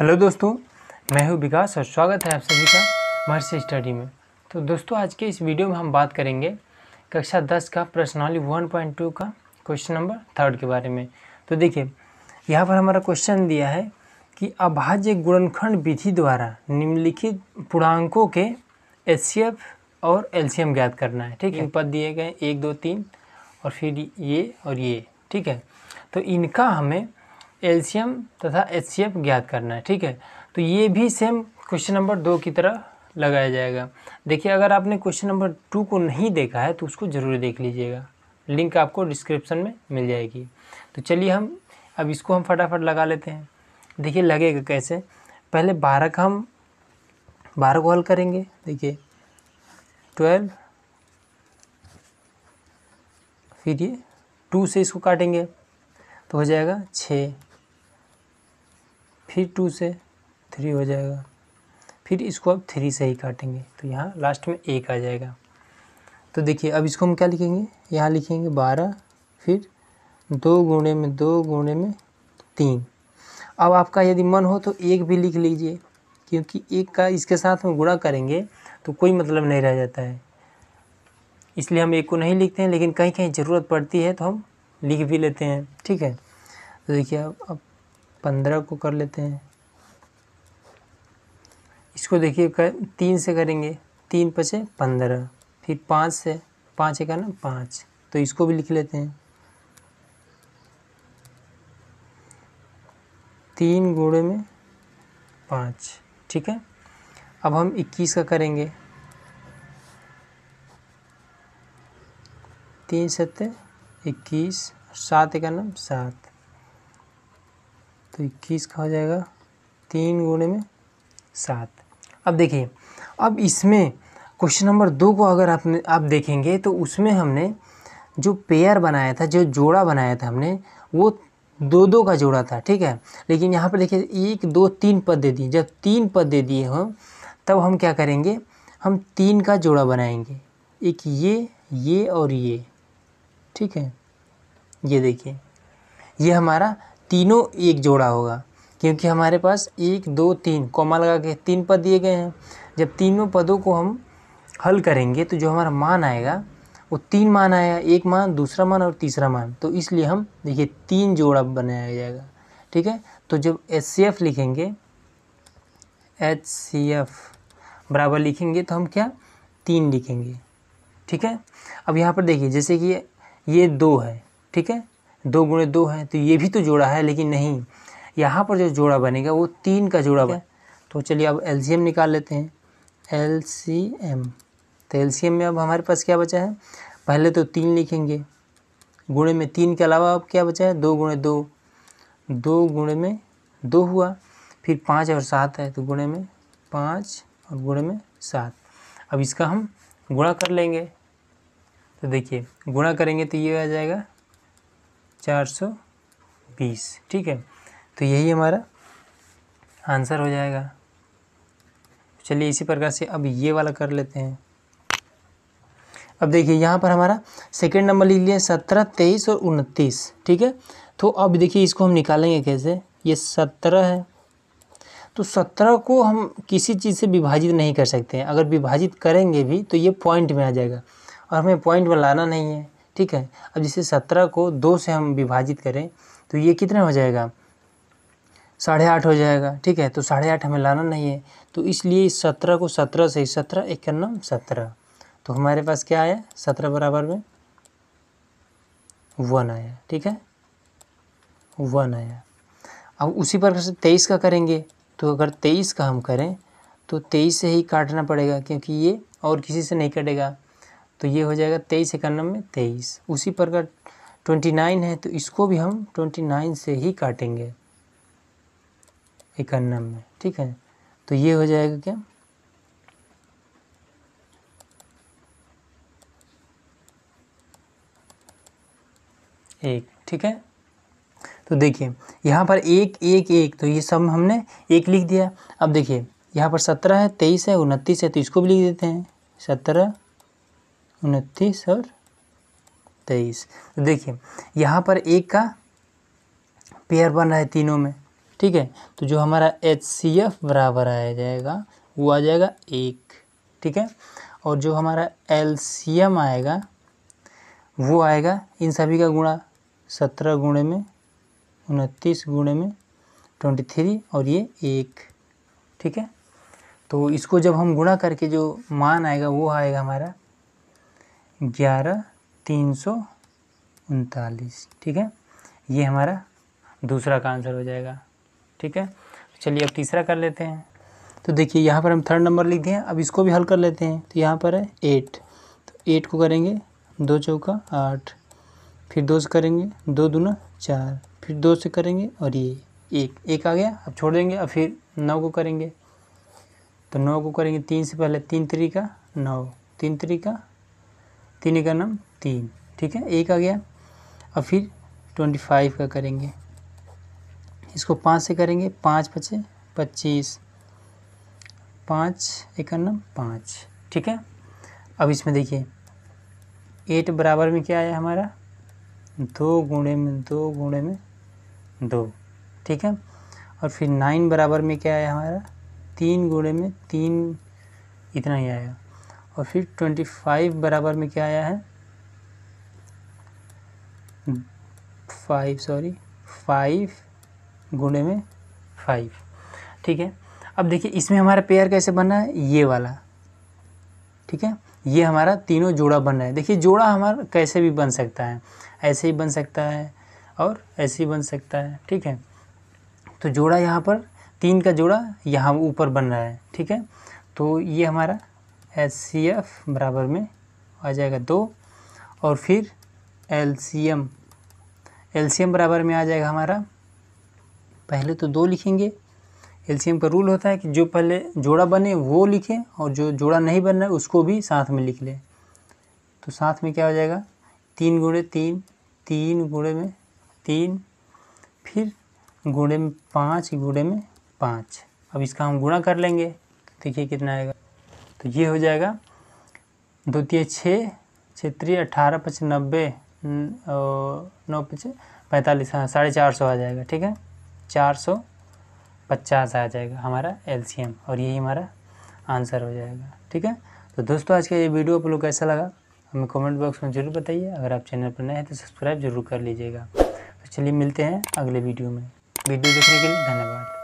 hello दोस्तों मैं हूं विकास और स्वागत है आप सभी का महर्षि स्टडी में तो दोस्तों आज के इस वीडियो में हम बात करेंगे कक्षा दस का प्रश्नावली वन पॉइंट टू का क्वेश्चन नंबर थर्ड के बारे में तो देखिए यहाँ पर हमारा क्वेश्चन दिया है कि अभाज्य गुणनखंड विधि द्वारा निम्नलिखित पूर्णांकों के एच और एल ज्ञात करना है ठीक है पद दिए गए एक दो तीन और फिर ये और ये ठीक है तो इनका हमें एल्शियम तथा एच ज्ञात करना है ठीक है तो ये भी सेम क्वेश्चन नंबर दो की तरह लगाया जाएगा देखिए अगर आपने क्वेश्चन नंबर टू को नहीं देखा है तो उसको ज़रूर देख लीजिएगा लिंक आपको डिस्क्रिप्शन में मिल जाएगी तो चलिए हम अब इसको हम फटाफट लगा लेते हैं देखिए लगेगा कैसे पहले बारह का हम बारह को हल करेंगे देखिए ट्वेल्व फिर ये टू से इसको काटेंगे तो हो जाएगा छः फिर टू से थ्री हो जाएगा फिर इसको अब थ्री से ही काटेंगे तो यहाँ लास्ट में एक आ जाएगा तो देखिए अब इसको हम क्या लिखेंगे यहाँ लिखेंगे बारह फिर दो गुणे में दो गुणे में तीन अब आपका यदि मन हो तो एक भी लिख लीजिए क्योंकि एक का इसके साथ हम गुणा करेंगे तो कोई मतलब नहीं रह जाता है इसलिए हम एक को नहीं लिखते हैं लेकिन कहीं कहीं ज़रूरत पड़ती है तो हम लिख भी लेते हैं ठीक है तो देखिए अब अब पंद्रह को कर लेते हैं इसको देखिए कर तीन से करेंगे तीन पचे पंद्रह फिर पाँच से पाँच एक ना पाँच तो इसको भी लिख लेते हैं तीन गुड़े में पाँच ठीक है अब हम इक्कीस का करेंगे तीन सत्य इक्कीस सात एक नाम सात तो इक्कीस का हो जाएगा तीन गुणे में सात अब देखिए अब इसमें क्वेश्चन नंबर दो को अगर आपने आप देखेंगे तो उसमें हमने जो पेयर बनाया था जो जोड़ा बनाया था हमने वो दो दो का जोड़ा था ठीक है लेकिन यहाँ पर देखिए एक दो तीन पद दे दिए जब तीन पद दे दिए हों तब हम क्या करेंगे हम तीन का जोड़ा बनाएंगे एक ये ये और ये ठीक है ये देखिए ये हमारा तीनों एक जोड़ा होगा क्योंकि हमारे पास एक दो तीन कॉमा लगा के तीन पद दिए गए हैं जब तीनों पदों को हम हल करेंगे तो जो हमारा मान आएगा वो तीन मान आया एक मान दूसरा मान और तीसरा मान तो इसलिए हम देखिए तीन जोड़ा बनाया जाएगा ठीक है तो जब एच सी एफ लिखेंगे एच सी एफ बराबर लिखेंगे तो हम क्या तीन लिखेंगे ठीक है अब यहाँ पर देखिए जैसे कि ये दो है ठीक है दो गुणे दो है तो ये भी तो जोड़ा है लेकिन नहीं यहाँ पर जो जोड़ा बनेगा वो तीन का जोड़ा बने तो चलिए अब एल निकाल लेते हैं एल तो एल में अब हमारे पास क्या बचा है पहले तो तीन लिखेंगे गुणे में तीन के अलावा अब क्या बचा है दो गुणे दो दो गुणे में दो हुआ फिर पाँच और सात है तो गुणे में पाँच और गुणे में सात अब इसका हम गुणा कर लेंगे तो देखिए गुणा करेंगे तो ये आ जाएगा चार सौ बीस ठीक है तो यही हमारा आंसर हो जाएगा चलिए इसी प्रकार से अब ये वाला कर लेते हैं अब देखिए यहाँ पर हमारा सेकेंड नंबर लिख लिया सत्रह तेईस और उनतीस ठीक है तो अब देखिए इसको हम निकालेंगे कैसे ये सत्रह है तो सत्रह को हम किसी चीज़ से विभाजित नहीं कर सकते हैं अगर विभाजित करेंगे भी तो ये पॉइंट में आ जाएगा और हमें पॉइंट में लाना नहीं है ठीक है अब जैसे सत्रह को दो से हम विभाजित करें तो ये कितना हो जाएगा साढ़े आठ हो जाएगा ठीक है तो साढ़े आठ हमें लाना नहीं है तो इसलिए इस सत्रह को सत्रह से ही सत्रह इक्यानम सत्रह तो हमारे पास क्या आया सत्रह बराबर में वन आया ठीक है वन आया अब उसी प्रकार से तेईस का करेंगे तो अगर तेईस का हम करें तो तेईस से ही काटना पड़ेगा क्योंकि ये और किसी से नहीं कटेगा तो ये हो जाएगा तेईस इक्यानवे में तेईस उसी प्रकार ट्वेंटी नाइन है तो इसको भी हम ट्वेंटी नाइन से ही काटेंगे इक्यानवे में ठीक है तो ये हो जाएगा क्या एक ठीक है तो देखिए यहाँ पर एक एक एक तो ये सब हमने एक लिख दिया अब देखिए यहाँ पर सत्रह है तेईस है उनतीस है तो इसको भी लिख देते हैं सत्रह उनतीस और तेईस तो देखिए यहाँ पर एक का पेयर बन रहा है तीनों में ठीक है तो जो हमारा एच सी एफ बराबर आ जाएगा वो आ जाएगा एक ठीक है और जो हमारा एल सी एम आएगा वो आएगा इन सभी का गुणा सत्रह गुणे में उनतीस गुणे में ट्वेंटी थ्री और ये एक ठीक है तो इसको जब हम गुणा करके जो मान आएगा वो आएगा हमारा ग्यारह तीन सौ उनतालीस ठीक है ये हमारा दूसरा का आंसर हो जाएगा ठीक है चलिए अब तीसरा कर लेते हैं तो देखिए यहाँ पर हम थर्ड नंबर लिख दिए अब इसको भी हल कर लेते हैं तो यहाँ पर है एट तो एट को करेंगे दो चौका आठ फिर दो से करेंगे दो दूना चार फिर दो से करेंगे और ये एक एक आ गया अब छोड़ देंगे अब फिर नौ को करेंगे तो नौ को करेंगे तीन से पहले तीन तरीका नौ तीन तरीका तीन का नाम तीन ठीक है एक आ गया और फिर ट्वेंटी फाइव का करेंगे इसको पाँच से करेंगे पाँच पचे पच्चीस पाँच एक नाम पाँच ठीक है अब इसमें देखिए एट बराबर में क्या आया हमारा दो गुणे में दो गुणे में दो ठीक है और फिर नाइन बराबर में क्या आया हमारा तीन गुणे में तीन इतना ही आया और फिर ट्वेंटी फाइव बराबर में क्या आया है फाइव सॉरी फाइव गुणे में फाइव ठीक है अब देखिए इसमें हमारा पेयर कैसे बन रहा है ये वाला ठीक है ये हमारा तीनों जोड़ा बन रहा है देखिए जोड़ा हमारा कैसे भी बन सकता है ऐसे ही बन सकता है और ऐसे ही बन सकता है ठीक है तो जोड़ा यहाँ पर तीन का जोड़ा यहाँ ऊपर बन रहा है ठीक है तो ये हमारा एस सी एफ बराबर में आ जाएगा दो और फिर L C M L C M बराबर में आ जाएगा हमारा पहले तो दो लिखेंगे एम का रूल होता है कि जो पहले जोड़ा बने वो लिखें और जो जोड़ा नहीं बन रहा है उसको भी साथ में लिख लें तो साथ में क्या हो जाएगा तीन गुड़े तीन तीन गुड़े में तीन फिर गुड़े में पाँच गुड़े में पाँच अब इसका हम गुणा कर लेंगे देखिए कितना आएगा तो ये हो जाएगा द्वितीय छः क्षेत्रीय अट्ठारह पच नब्बे नौ पच पैंतालीस हाँ साढ़े चार सौ आ जाएगा ठीक है चार सौ पचास आ जाएगा हमारा एलसीएम और यही हमारा आंसर हो जाएगा ठीक है तो दोस्तों आज का ये वीडियो आप लोग कैसा लगा हमें कमेंट बॉक्स में ज़रूर बताइए अगर आप चैनल पर नए हैं तो सब्सक्राइब जरूर कर लीजिएगा तो चलिए मिलते हैं अगले वीडियो में वीडियो देखने के लिए धन्यवाद